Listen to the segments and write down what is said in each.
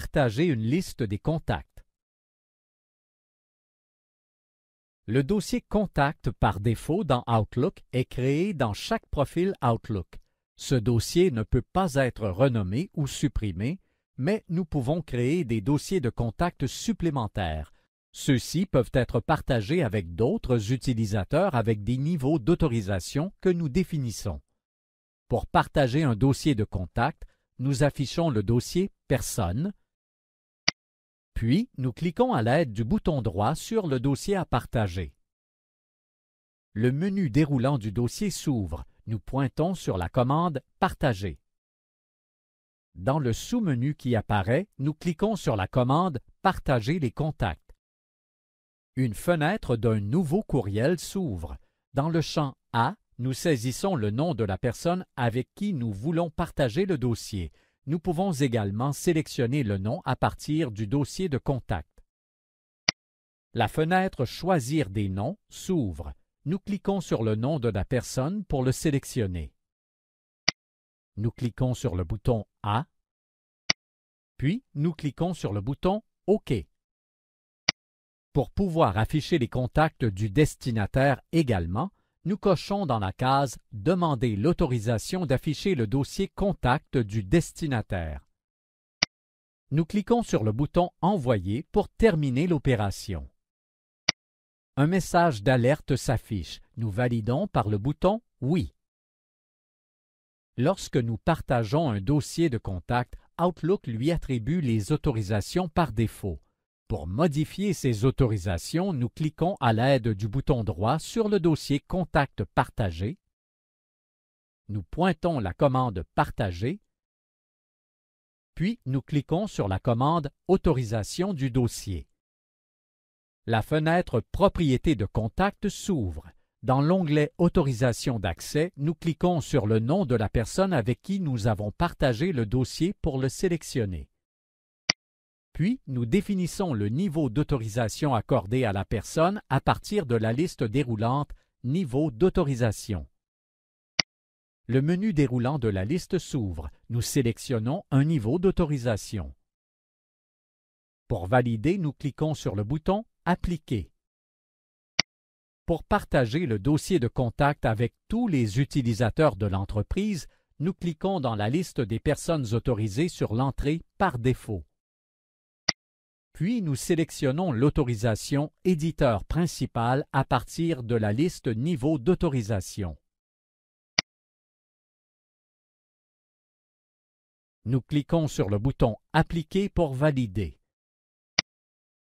partager une liste des contacts. Le dossier Contact par défaut dans Outlook est créé dans chaque profil Outlook. Ce dossier ne peut pas être renommé ou supprimé, mais nous pouvons créer des dossiers de contact supplémentaires. Ceux-ci peuvent être partagés avec d'autres utilisateurs avec des niveaux d'autorisation que nous définissons. Pour partager un dossier de contact, nous affichons le dossier Personne puis, nous cliquons à l'aide du bouton droit sur le dossier à partager. Le menu déroulant du dossier s'ouvre. Nous pointons sur la commande Partager. Dans le sous-menu qui apparaît, nous cliquons sur la commande Partager les contacts. Une fenêtre d'un nouveau courriel s'ouvre. Dans le champ A, nous saisissons le nom de la personne avec qui nous voulons partager le dossier. Nous pouvons également sélectionner le nom à partir du dossier de contact. La fenêtre Choisir des noms s'ouvre. Nous cliquons sur le nom de la personne pour le sélectionner. Nous cliquons sur le bouton A, puis nous cliquons sur le bouton OK. Pour pouvoir afficher les contacts du destinataire également, nous cochons dans la case Demander l'autorisation d'afficher le dossier contact du destinataire. Nous cliquons sur le bouton Envoyer pour terminer l'opération. Un message d'alerte s'affiche. Nous validons par le bouton Oui. Lorsque nous partageons un dossier de contact, Outlook lui attribue les autorisations par défaut. Pour modifier ces autorisations, nous cliquons à l'aide du bouton droit sur le dossier Contact partagé. Nous pointons la commande Partager, puis nous cliquons sur la commande Autorisation du dossier. La fenêtre Propriétés de contact s'ouvre. Dans l'onglet Autorisation d'accès, nous cliquons sur le nom de la personne avec qui nous avons partagé le dossier pour le sélectionner. Puis, nous définissons le niveau d'autorisation accordé à la personne à partir de la liste déroulante Niveau d'autorisation. Le menu déroulant de la liste s'ouvre. Nous sélectionnons un niveau d'autorisation. Pour valider, nous cliquons sur le bouton Appliquer. Pour partager le dossier de contact avec tous les utilisateurs de l'entreprise, nous cliquons dans la liste des personnes autorisées sur l'entrée par défaut. Puis nous sélectionnons l'autorisation éditeur principal à partir de la liste niveau d'autorisation. Nous cliquons sur le bouton Appliquer pour valider.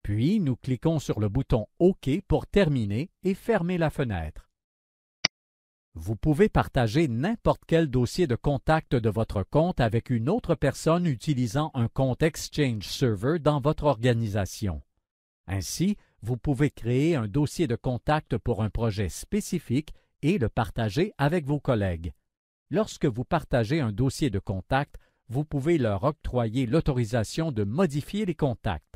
Puis nous cliquons sur le bouton OK pour terminer et fermer la fenêtre. Vous pouvez partager n'importe quel dossier de contact de votre compte avec une autre personne utilisant un compte Exchange Server dans votre organisation. Ainsi, vous pouvez créer un dossier de contact pour un projet spécifique et le partager avec vos collègues. Lorsque vous partagez un dossier de contact, vous pouvez leur octroyer l'autorisation de modifier les contacts.